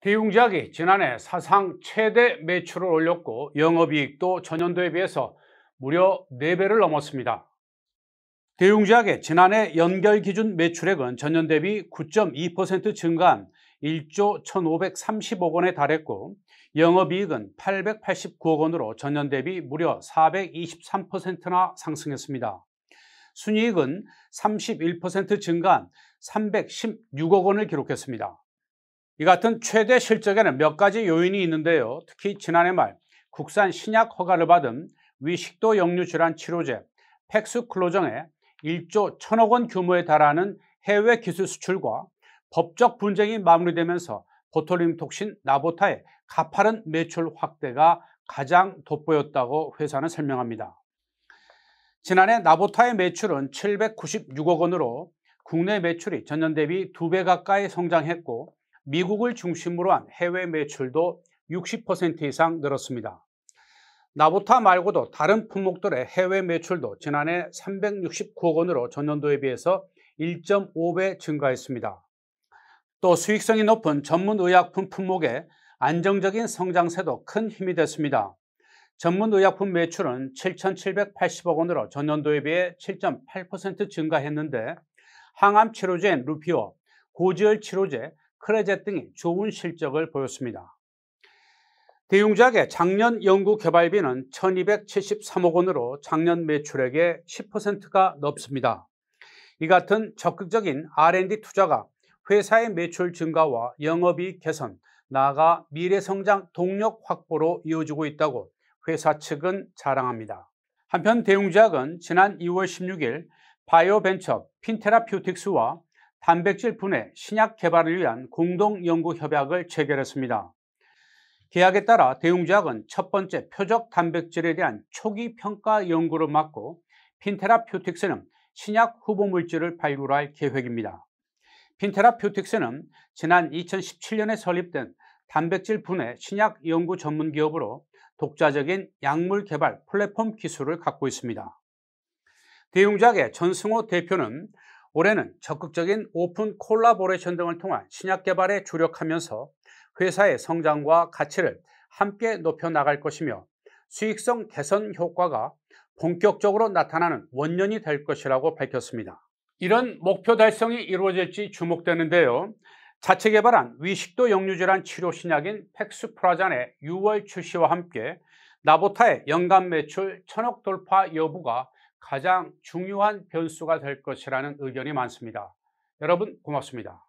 대웅작이 지난해 사상 최대 매출을 올렸고 영업이익도 전년도에 비해서 무려 4배를 넘었습니다. 대웅작의 지난해 연결 기준 매출액은 전년 대비 9.2% 증가한 1조 1,530억 원에 달했고 영업이익은 889억 원으로 전년 대비 무려 423%나 상승했습니다. 순이익은 31% 증가한 316억 원을 기록했습니다. 이 같은 최대 실적에는 몇 가지 요인이 있는데요. 특히 지난해 말 국산 신약 허가를 받은 위식도 역류 질환 치료제 팩스클로정에 1조 1천억 원 규모에 달하는 해외 기술 수출과 법적 분쟁이 마무리되면서 보톨림 톡신 나보타의 가파른 매출 확대가 가장 돋보였다고 회사는 설명합니다. 지난해 나보타의 매출은 796억 원으로 국내 매출이 전년 대비 2배 가까이 성장했고 미국을 중심으로 한 해외 매출도 60% 이상 늘었습니다. 나보타 말고도 다른 품목들의 해외 매출도 지난해 369억 원으로 전년도에 비해서 1.5배 증가했습니다. 또 수익성이 높은 전문 의약품 품목의 안정적인 성장세도 큰 힘이 됐습니다. 전문 의약품 매출은 7,780억 원으로 전년도에 비해 7.8% 증가했는데 항암 치료제인 루피오, 고지혈 치료제, 크레젯 등이 좋은 실적을 보였습니다. 대웅작의 작년 연구 개발비는 1273억 원으로 작년 매출액의 10%가 넘습니다. 이 같은 적극적인 R&D 투자가 회사의 매출 증가와 영업이익 개선, 나아가 미래 성장 동력 확보로 이어지고 있다고 회사 측은 자랑합니다. 한편 대웅제약은 지난 2월 16일 바이오벤처 핀테라퓨틱스와 단백질 분해, 신약 개발을 위한 공동 연구 협약을 체결했습니다. 계약에 따라 대웅제약은 첫 번째 표적 단백질에 대한 초기 평가 연구를 맡고 핀테라퓨틱스는 신약 후보 물질을 발굴할 계획입니다. 핀테라퓨틱스는 지난 2017년에 설립된 단백질 분해 신약 연구 전문 기업으로 독자적인 약물 개발 플랫폼 기술을 갖고 있습니다. 대웅제약의 전승호 대표는 올해는 적극적인 오픈 콜라보레이션 등을 통한 신약 개발에 주력하면서 회사의 성장과 가치를 함께 높여 나갈 것이며 수익성 개선 효과가 본격적으로 나타나는 원년이 될 것이라고 밝혔습니다. 이런 목표 달성이 이루어질지 주목되는데요. 자체 개발한 위식도 역류질환 치료 신약인 팩스프라잔의 6월 출시와 함께 나보타의 연간 매출 1 0 0 0억 돌파 여부가 가장 중요한 변수가 될 것이라는 의견이 많습니다. 여러분 고맙습니다.